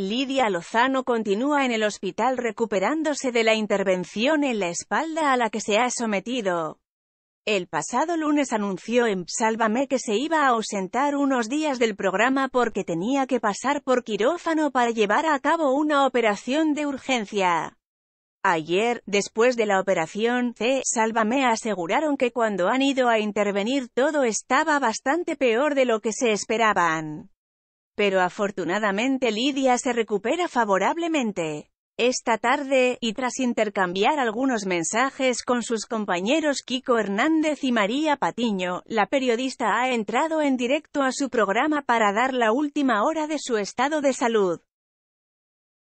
Lidia Lozano continúa en el hospital recuperándose de la intervención en la espalda a la que se ha sometido. El pasado lunes anunció en Sálvame que se iba a ausentar unos días del programa porque tenía que pasar por quirófano para llevar a cabo una operación de urgencia. Ayer, después de la operación, C. Sálvame aseguraron que cuando han ido a intervenir todo estaba bastante peor de lo que se esperaban. Pero afortunadamente Lidia se recupera favorablemente. Esta tarde, y tras intercambiar algunos mensajes con sus compañeros Kiko Hernández y María Patiño, la periodista ha entrado en directo a su programa para dar la última hora de su estado de salud.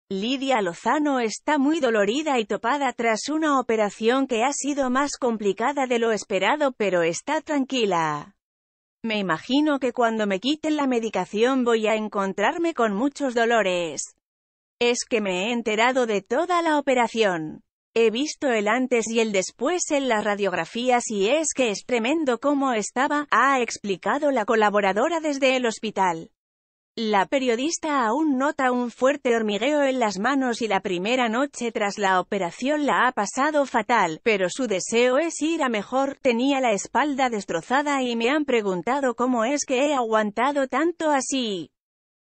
Lidia Lozano está muy dolorida y topada tras una operación que ha sido más complicada de lo esperado pero está tranquila. Me imagino que cuando me quiten la medicación voy a encontrarme con muchos dolores. Es que me he enterado de toda la operación. He visto el antes y el después en las radiografías y es que es tremendo cómo estaba, ha explicado la colaboradora desde el hospital. La periodista aún nota un fuerte hormigueo en las manos y la primera noche tras la operación la ha pasado fatal, pero su deseo es ir a mejor, tenía la espalda destrozada y me han preguntado cómo es que he aguantado tanto así.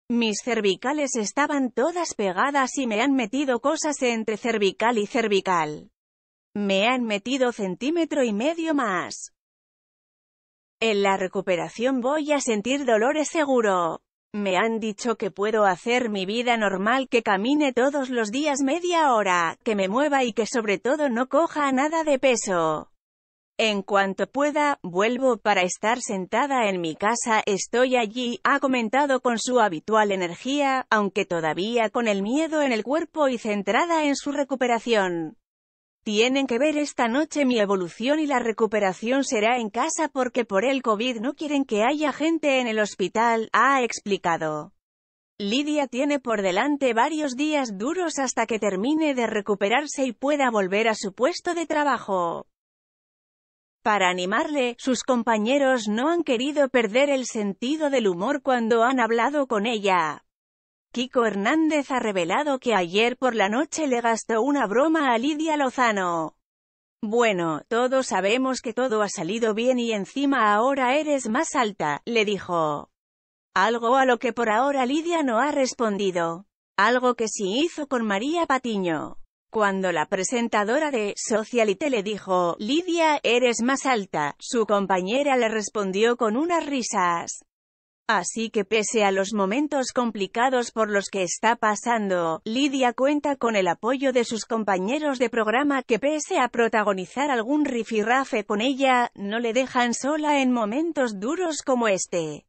Mis cervicales estaban todas pegadas y me han metido cosas entre cervical y cervical. Me han metido centímetro y medio más. En la recuperación voy a sentir dolores seguro. Me han dicho que puedo hacer mi vida normal, que camine todos los días media hora, que me mueva y que sobre todo no coja nada de peso. En cuanto pueda, vuelvo para estar sentada en mi casa, estoy allí, ha comentado con su habitual energía, aunque todavía con el miedo en el cuerpo y centrada en su recuperación. Tienen que ver esta noche mi evolución y la recuperación será en casa porque por el COVID no quieren que haya gente en el hospital, ha explicado. Lidia tiene por delante varios días duros hasta que termine de recuperarse y pueda volver a su puesto de trabajo. Para animarle, sus compañeros no han querido perder el sentido del humor cuando han hablado con ella. Kiko Hernández ha revelado que ayer por la noche le gastó una broma a Lidia Lozano. Bueno, todos sabemos que todo ha salido bien y encima ahora eres más alta, le dijo. Algo a lo que por ahora Lidia no ha respondido. Algo que sí hizo con María Patiño. Cuando la presentadora de Socialite le dijo, Lidia, eres más alta, su compañera le respondió con unas risas. Así que pese a los momentos complicados por los que está pasando, Lidia cuenta con el apoyo de sus compañeros de programa que pese a protagonizar algún rifirrafe con ella, no le dejan sola en momentos duros como este.